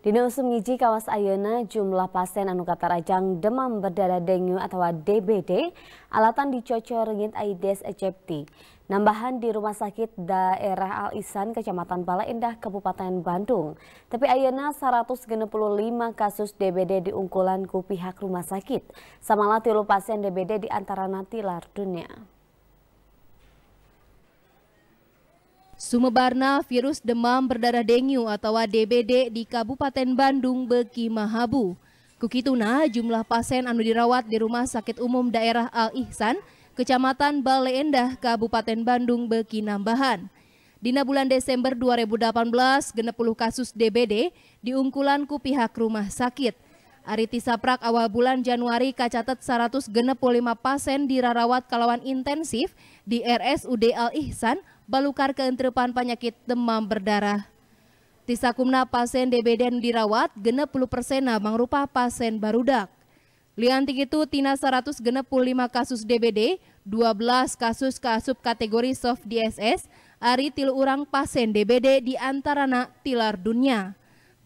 Dina Usumiji kawas ayana jumlah pasien anu katarajang demam berdarah dengue atau DBD alatan dicocor ringit Aides aegypti. Nambahan di rumah sakit daerah Al Isan Kecamatan Bala Indah Kabupaten Bandung. Tapi ayana 165 kasus DBD diungkulan ku pihak rumah sakit. Samalah tilu pasien DBD di antara nanti dunia. Sumebarna virus demam berdarah dengue atau DBD di Kabupaten Bandung beki mahabu. Kukituna jumlah pasien anu dirawat di Rumah Sakit Umum Daerah Al Ihsan, Kecamatan Bale Endah, Kabupaten Bandung beki nambahan. Dina bulan Desember 2018, 60 kasus DBD diungkulan ku pihak rumah sakit. Ariti Saprak awal bulan Januari kacatet 165 pasien dirawat kalawan intensif di RSUD Al Ihsan, balukar keentrepan penyakit demam berdarah. Tisakumna pasien DBD yang dirawat genep puluh persena mangrupa pasien barudak. Liantik itu tina 165 kasus DBD, 12 kasus kasus kategori soft DSS, ari tilu urang pasien DBD di antarana tilar dunia.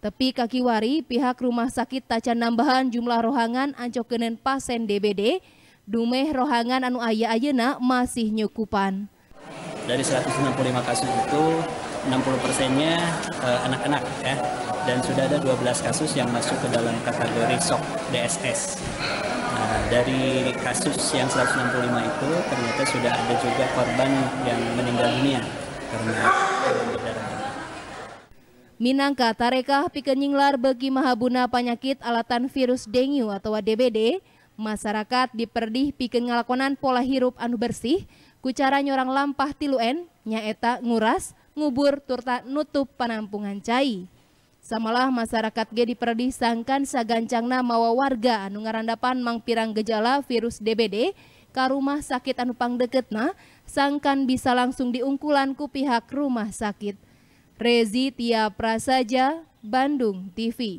Tepi kakiwari, pihak rumah sakit taca nambahan jumlah rohangan ancokenen pasien DBD, dumeh rohangan anu ayah ayena masih nyukupan dari 165 kasus itu 60 persennya eh, anak-anak ya dan sudah ada 12 kasus yang masuk ke dalam kategori shock DSS nah, dari kasus yang 165 itu ternyata sudah ada juga korban yang meninggal dunia karena Minangka tarekah pikenyinglar bagi mahabuna penyakit alatan virus dengue atau DBD, masyarakat diperdih pikeun ngalakonan pola hirup anu bersih, cara nyorang lampah tiluen nyaeta nguras ngubur turta nutup penampungan cai samalah masyarakat ge sangkan sagancangna mawa warga anu ngarandapan mangpirang gejala virus DBD ka rumah sakit anu pangdeketna sangkan bisa langsung diungkulan ku pihak rumah sakit Rezi Tia Prasaja Bandung TV